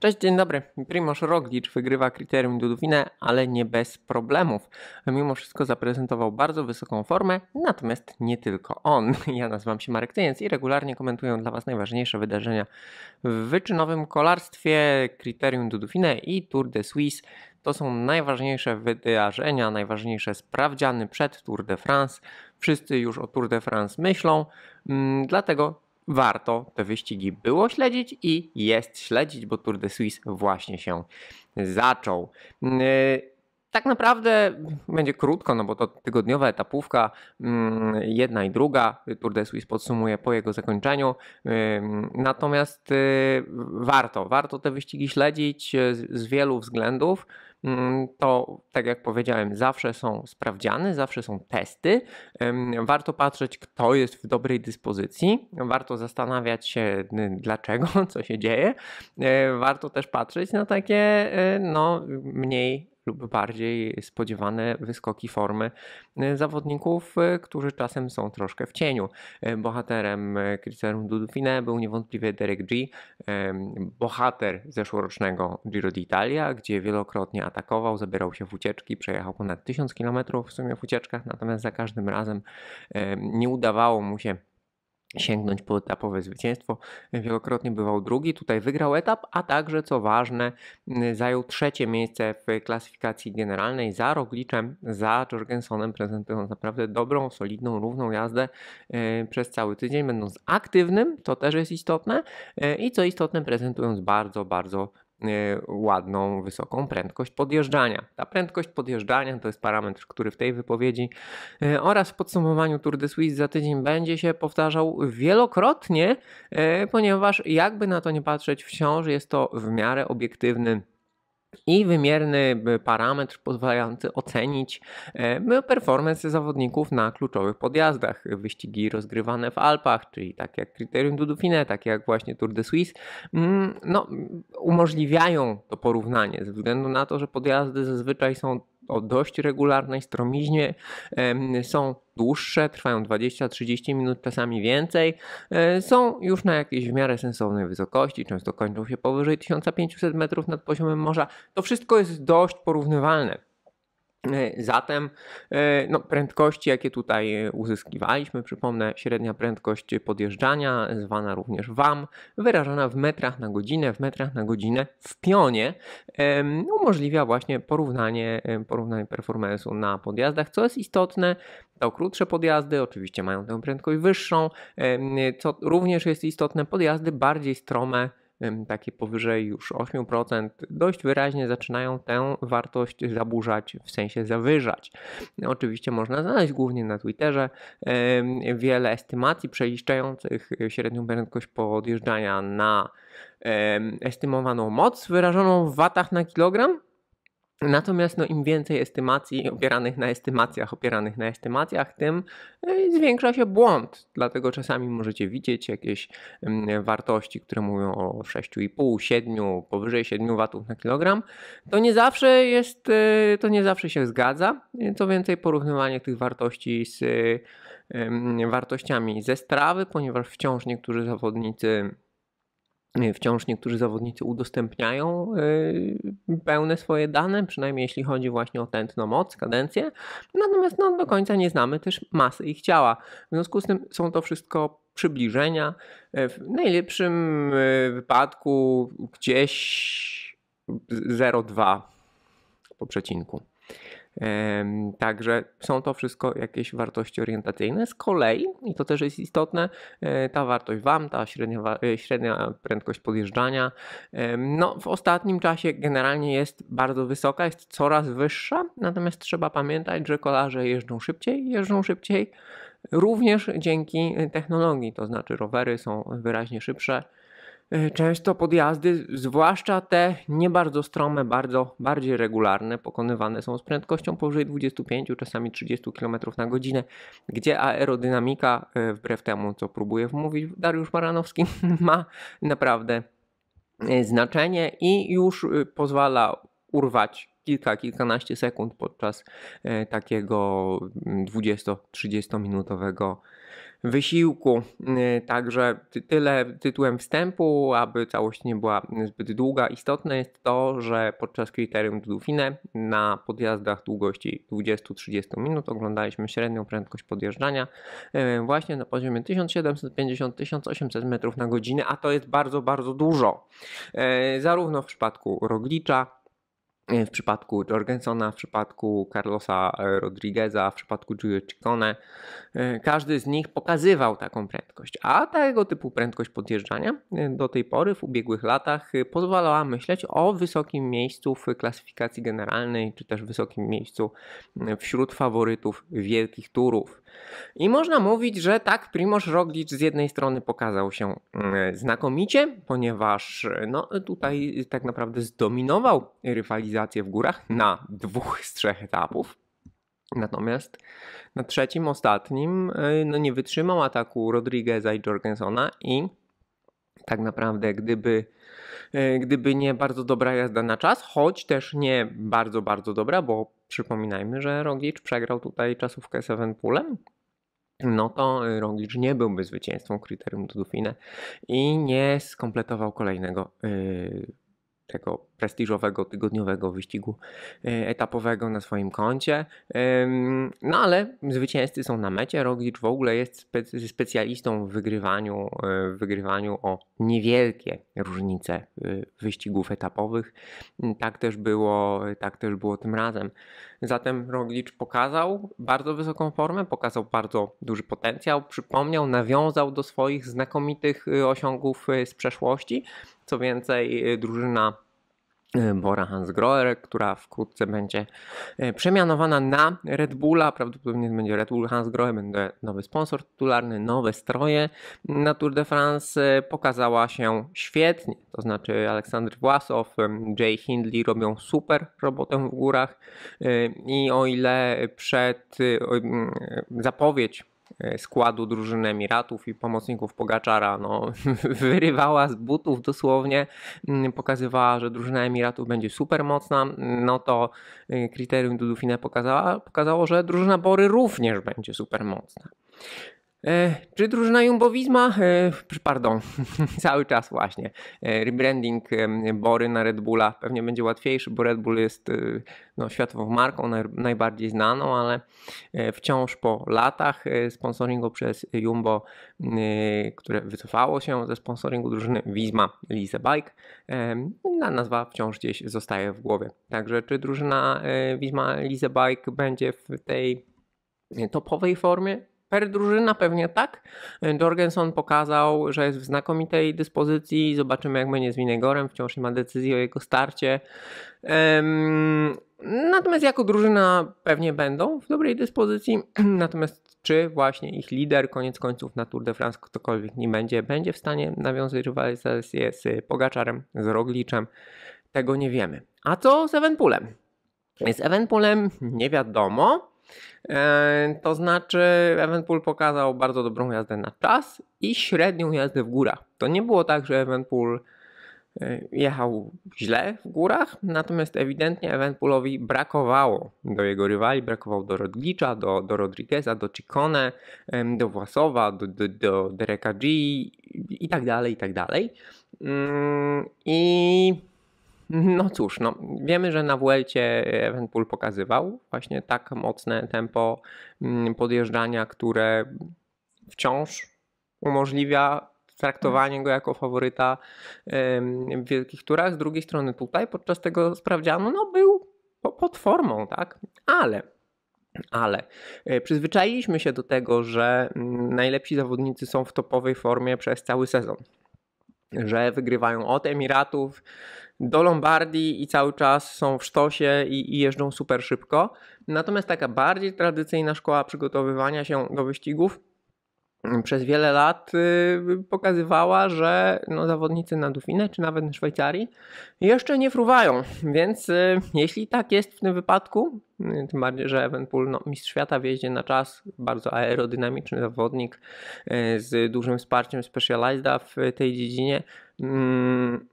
Cześć, dzień dobry. Primoz Roglic wygrywa kryterium Dudwinę, ale nie bez problemów. Mimo wszystko zaprezentował bardzo wysoką formę, natomiast nie tylko on. Ja nazywam się Marek Tyniec i regularnie komentuję dla Was najważniejsze wydarzenia w wyczynowym kolarstwie, kryterium Dudwinę i Tour de Suisse. To są najważniejsze wydarzenia, najważniejsze sprawdziany przed Tour de France. Wszyscy już o Tour de France myślą, mm, dlatego warto te wyścigi było śledzić i jest śledzić, bo Tour de Suisse właśnie się zaczął. Y, tak naprawdę będzie krótko, no bo to tygodniowa etapówka, mm, jedna i druga. Tour de Suisse podsumuje po jego zakończeniu. Natomiast y, warto, warto te wyścigi śledzić y, z wielu względów. Mm, to, tak jak powiedziałem, zawsze są sprawdziany, zawsze są testy. Warto patrzeć, kto jest w dobrej dyspozycji, warto zastanawiać się, dlaczego, co się dzieje. Y, warto też patrzeć na takie no, mniej lub bardziej spodziewane wyskoki formy e, zawodników, e, którzy czasem są troszkę w cieniu. E, bohaterem Cricerum Dudufine był niewątpliwie Derek G., bohater zeszłorocznego Giro d'Italia, gdzie wielokrotnie atakował, zabierał się w ucieczki, przejechał ponad 1000 km w sumie w ucieczkach, natomiast za każdym razem nie udawało mu się sięgnąć po etapowe zwycięstwo. Wielokrotnie bywał drugi, tutaj wygrał etap, a także co ważne, mm, zajął trzecie miejsce w klasyfikacji generalnej za Rogliczem, za Jorgensonem, prezentując naprawdę dobrą, solidną, równą jazdę e, przez cały tydzień, będąc aktywnym, to też jest istotne e, i co istotne, prezentując bardzo, bardzo E, ładną, wysoką prędkość podjeżdżania. Ta prędkość podjeżdżania to jest parametr, który w tej wypowiedzi e, oraz w podsumowaniu Tour de Suisse za tydzień będzie się powtarzał wielokrotnie, e, ponieważ jakby na to nie patrzeć, wciąż jest to w miarę obiektywny i wymierny parametr pozwalający ocenić e, performance zawodników na kluczowych podjazdach. Wyścigi rozgrywane w Alpach, czyli tak jak Kryterium du Dauphiné, tak jak właśnie Tour de Suisse, mm, no, umożliwiają to porównanie ze względu na to, że podjazdy zazwyczaj są o dość regularnej stromiźnie. Są dłuższe, trwają 20-30 minut, czasami więcej. E, są już na jakiejś w miarę sensownej wysokości, często kończą się powyżej 1500 metrów nad poziomem morza. To wszystko jest dość porównywalne. E, zatem e, no, prędkości, jakie tutaj e, uzyskiwaliśmy, przypomnę, średnia prędkość podjeżdżania, zwana również WAM, wyrażana w metrach na godzinę, w metrach na godzinę w pionie, umożliwia właśnie porównanie, porównanie performance'u na podjazdach, co jest istotne, to krótsze podjazdy oczywiście mają tę prędkość wyższą, co również jest istotne, podjazdy bardziej strome takie powyżej już 8%, dość wyraźnie zaczynają tę wartość zaburzać, w sensie zawyżać. Oczywiście można znaleźć głównie na Twitterze wiele estymacji przeliczających e, średnią prędkość podjeżdżania na estymowaną moc wyrażoną w watach na kilogram Natomiast no, im więcej estymacji opieranych na estymacjach, opieranych na estymacjach, tym e, zwiększa się błąd. Dlatego czasami możecie widzieć jakieś mm, wartości, które mówią o 6,5, 7, powyżej 7 watów na kilogram. To nie zawsze jest, e, to nie zawsze się zgadza. Co więcej, porównywanie tych wartości z e, mm, wartościami ze strawy, ponieważ wciąż niektórzy zawodnicy Y, wciąż niektórzy zawodnicy udostępniają y, pełne swoje dane, przynajmniej jeśli chodzi właśnie o tętno, moc, kadencję. Natomiast no, do końca nie znamy też masy ich ciała. W związku z tym są to wszystko przybliżenia. Y, w najlepszym wypadku gdzieś 0,2 po przecinku. Także są to wszystko jakieś wartości orientacyjne. Z kolei, i to też jest istotne, e, ta wartość WAM, ta średnia, e, średnia prędkość podjeżdżania, no w ostatnim czasie generalnie jest bardzo wysoka, jest coraz wyższa, natomiast trzeba pamiętać, że kolarze jeżdżą szybciej, jeżdżą szybciej również dzięki technologii, to znaczy rowery są wyraźnie szybsze, E, często podjazdy, zwłaszcza te nie bardzo strome, bardzo bardziej regularne, pokonywane są z prędkością powyżej 25, czasami 30 km na godzinę, gdzie aerodynamika, e, wbrew temu co próbuje wmówić Dariusz Maranowski, ma naprawdę e, znaczenie i już pozwala urwać kilka, kilkanaście sekund podczas takiego 20-30 mm, minutowego wysiłku. Y, także tyle tytułem wstępu, aby całość nie była zbyt długa. Istotne jest to, że podczas kryterium Dufine na podjazdach długości 20-30 minut oglądaliśmy średnią prędkość podjeżdżania y, właśnie na poziomie 1750-1800 metrów na godzinę, a to jest bardzo, bardzo dużo. Y, zarówno w przypadku Roglicza, E, w przypadku Jorgensona, w przypadku Carlosa e, Rodriguez'a, w przypadku Giulio Ciccone. E, każdy z nich pokazywał taką prędkość, a tego typu prędkość podjeżdżania do tej pory w ubiegłych latach pozwalała myśleć o wysokim miejscu w klasyfikacji generalnej, czy też wysokim miejscu wśród faworytów wielkich turów. I można mówić, że tak Primoz Roglic z jednej strony pokazał się znakomicie, ponieważ no, tutaj tak naprawdę zdominował rywalizację w górach na dwóch z trzech etapów. Natomiast na trzecim, ostatnim y, no nie wytrzymał ataku Rodrigueza i Jorgensona i tak naprawdę gdyby, y, gdyby nie bardzo dobra jazda na czas, choć też nie bardzo, bardzo dobra, bo przypominajmy, że Roglic przegrał tutaj czasówkę Sevenpoolem, no to Roglic nie byłby zwycięzcą kryterium do Dauphine i nie skompletował kolejnego yy, tego prestiżowego tygodniowego wyścigu e, etapowego na swoim koncie. No ale zwycięzcy są na mecie. Roglic w ogóle jest specjalistą w wygrywaniu, e, w wygrywaniu o niewielkie różnice e, wyścigów etapowych. Tak też było, tak też było tym razem. Zatem Roglic pokazał bardzo wysoką formę, pokazał bardzo duży potencjał, przypomniał, nawiązał do swoich znakomitych osiągów z przeszłości. Co więcej, y, drużyna y, Bora Hansgrohe, która wkrótce będzie y, przemianowana na Red Bulla. Prawdopodobnie będzie Red Bull Hansgrohe, będzie nowy sponsor tytularny, nowe stroje na Tour de France. Pokazała się świetnie, to znaczy Aleksander Własow, Jay Hindley robią super robotę w górach i o ile przed zapowiedź E, składu drużyny Emiratów i pomocników Pogaczara no, wyrywała z butów dosłownie, mm, pokazywała, że drużyna Emiratów będzie super mocna, mm, no to e, kryterium do Dauphine pokazało, że drużyna Bory również będzie super mocna. E, czy drużyna Jumbo-Visma? E, pardon, cały czas właśnie. E, rebranding e, Bory na Red Bulla pewnie będzie łatwiejszy, bo Red Bull jest e, no, światową marką, najbardziej znaną, ale e, wciąż po latach sponsoringu przez Jumbo, które wycofało się ze sponsoringu drużyny Visma Lise Bike, na no, nazwa wciąż gdzieś zostaje w głowie. Także czy drużyna Visma Lise Bike będzie w tej topowej formie? per drużyna pewnie tak. E, Jorgensen pokazał, że jest w znakomitej dyspozycji. Zobaczymy, jak będzie z Winegorem. Wciąż nie ma decyzji o jego starcie. Natomiast jako drużyna pewnie będą w dobrej dyspozycji. Natomiast czy właśnie ich lider, koniec końców na Tour de France, ktokolwiek nie będzie, będzie w stanie nawiązać rywalizację z Pogaczarem, z Rogliczem, tego nie wiemy. A co z Evenpoolem? Z Evenpoolem nie wiadomo. E, to znaczy, Evenpool pokazał bardzo dobrą jazdę na czas i średnią jazdę w górach. To nie było tak, że Evenpool e, jechał źle w górach, natomiast ewidentnie Evenpoolowi brakowało do jego rywali, brakowało do Rodlicza, do, do Rodrigueza, do Ciccone, do Własowa, do, do, do Dereka G i tak dalej, i tak dalej. Mm, I no cóż, no, wiemy, że na Vuelcie e, Evenpool pokazywał właśnie tak mocne tempo mm, podjeżdżania, które wciąż umożliwia traktowanie go jako faworyta w wielkich turach. Z drugiej strony tutaj podczas tego sprawdzianu no, był pod formą, tak? Ale ale e, przyzwyczailiśmy się do tego, że mm, najlepsi zawodnicy są w topowej formie przez cały sezon że wygrywają od Emiratów do Lombardii i cały czas są w sztosie i, i jeżdżą super szybko. Natomiast taka bardziej tradycyjna szkoła przygotowywania się do wyścigów przez wiele lat y, pokazywała, że no, zawodnicy na Dufinę czy nawet na Szwajcarii jeszcze nie fruwają. Więc y, jeśli tak jest w tym wypadku, y, tym bardziej, że Evenpool no, mistrz świata wjeździe na czas, bardzo aerodynamiczny zawodnik z dużym wsparciem Specializeda w tej dziedzinie, mm,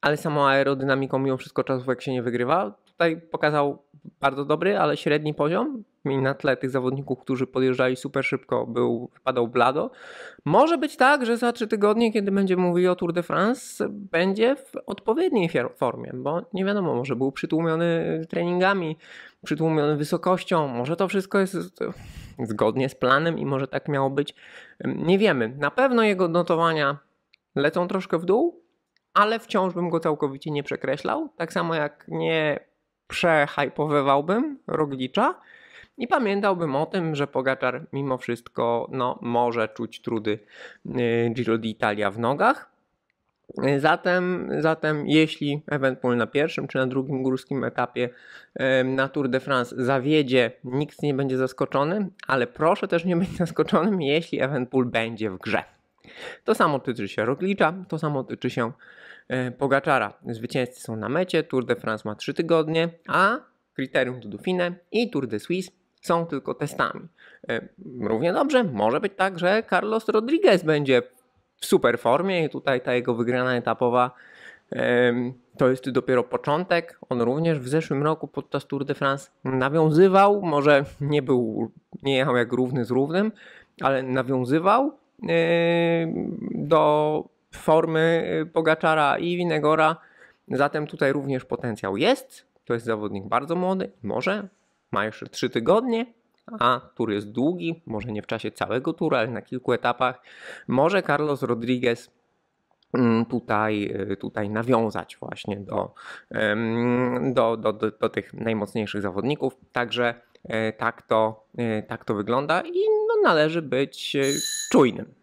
ale samą aerodynamiką mimo wszystko czasów jak się nie wygrywa, tutaj pokazał bardzo dobry, ale średni poziom. I na tle tych zawodników, którzy podjeżdżali super szybko, był, wypadał blado. Może być tak, że za trzy tygodnie, kiedy będzie mówił o Tour de France, będzie w odpowiedniej formie, bo nie wiadomo, może był przytłumiony treningami, przytłumiony wysokością, może to wszystko jest zgodnie z planem i może tak miało być. Nie wiemy. Na pewno jego notowania lecą troszkę w dół, ale wciąż bym go całkowicie nie przekreślał. Tak samo jak nie przehypowywałbym Roglicza i pamiętałbym o tym, że Pogaczar mimo wszystko no, może czuć trudy y, Giro d'Italia w nogach. Zatem, zatem jeśli ewentualnie na pierwszym czy na drugim górskim etapie na Tour de France zawiedzie, nikt nie będzie zaskoczony, ale proszę też nie być zaskoczonym, jeśli Evenpool będzie w grze. To samo tyczy się Roglicza, to samo tyczy się e, Pogaczara. Zwycięzcy są na mecie, Tour de France ma 3 tygodnie, a Criterium Dudu Dauphine i Tour de Suisse są tylko testami. E, równie dobrze może być tak, że Carlos Rodriguez będzie w super formie i tutaj ta jego wygrana etapowa e, to jest dopiero początek. On również w zeszłym roku podczas Tour de France nawiązywał, może nie był, nie jechał jak równy z równym, ale nawiązywał Yy, do formy yy, Pogaczara i Winegora. Zatem tutaj również potencjał jest. To jest zawodnik bardzo młody, może ma jeszcze 3 tygodnie, a tur jest długi, może nie w czasie całego tura, ale na kilku etapach. Może Carlos Rodriguez mm, tutaj, yy, tutaj nawiązać właśnie do, do, do, do, do tych najmocniejszych zawodników. Także e, tak to, e, tak to wygląda i należy być e, czujnym.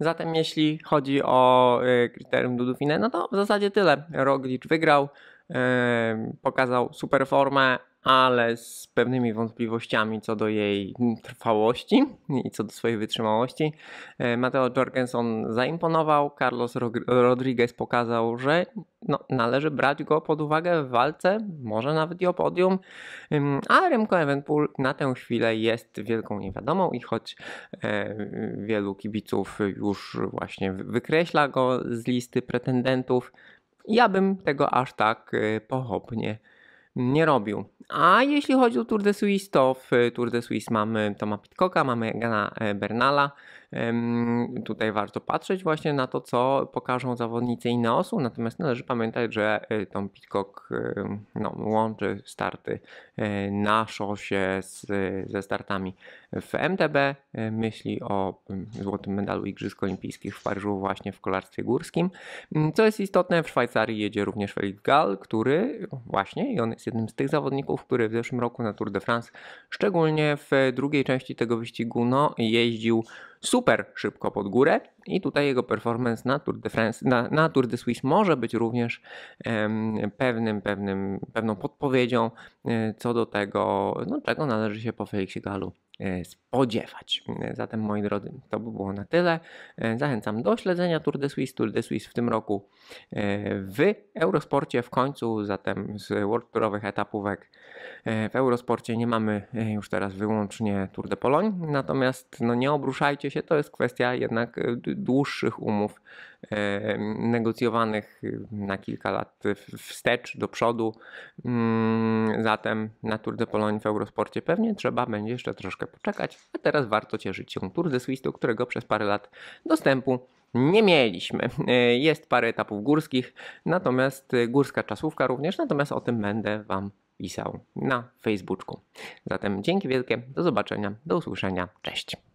Zatem jeśli chodzi o e, kryterium Dudufine, no to w zasadzie tyle. Roglic wygrał, e, pokazał super formę, ale z pewnymi wątpliwościami co do jej trwałości i co do swojej wytrzymałości. E, Mateo Jorgensen zaimponował, Carlos Rodriguez pokazał, że no, należy brać go pod uwagę w walce, może nawet i o podium, a Remco Evenpool na tę chwilę jest wielką niewiadomą i choć e, wielu kibiców już właśnie wykreśla go z listy pretendentów, ja bym tego aż tak e, pochopnie nie robił. A jeśli chodzi o Tour de Suisse, to w Tour de Suisse mamy Toma Pitcocka, mamy Gana e, Bernala, Tutaj warto patrzeć właśnie na to, co pokażą zawodnicy osu. natomiast należy pamiętać, że y, Tom Pitcock no, łączy starty y, na szosie z, ze startami w MTB, y, myśli o złotym medalu Igrzysk Olimpijskich w Paryżu właśnie w kolarstwie górskim. Mm, co jest istotne, w Szwajcarii jedzie również Felix Gall, który właśnie, i on jest jednym z tych zawodników, który w zeszłym roku na Tour de France, szczególnie w drugiej części tego wyścigu, no, jeździł super szybko pod górę i tutaj jego performance na Tour de France, na, na Tour de Suisse może być również pewnym, pewnym, pewną podpowiedzią e, co do tego, no, czego należy się po Felixie Galu e, spodziewać. E, zatem moi drodzy, to by było na tyle. Zachęcam do śledzenia Tour de Suisse. Tour de Suisse w tym roku w Eurosporcie w końcu, zatem z World Tourowych etapówek w Eurosporcie nie mamy już teraz wyłącznie Tour de Pologne, natomiast no nie obruszajcie się, to jest kwestia jednak dłuższych umów negocjowanych na kilka lat wstecz, do przodu. Mm, zatem na Tour de Pologne w Eurosporcie pewnie trzeba będzie jeszcze troszkę poczekać, a teraz warto cieszyć się Tour de Suisse, do którego przez parę lat dostępu nie mieliśmy. E, jest parę etapów górskich, natomiast górska czasówka również, natomiast o tym będę Wam pisał na Facebooku. Zatem dzięki wielkie, do zobaczenia, do usłyszenia, cześć.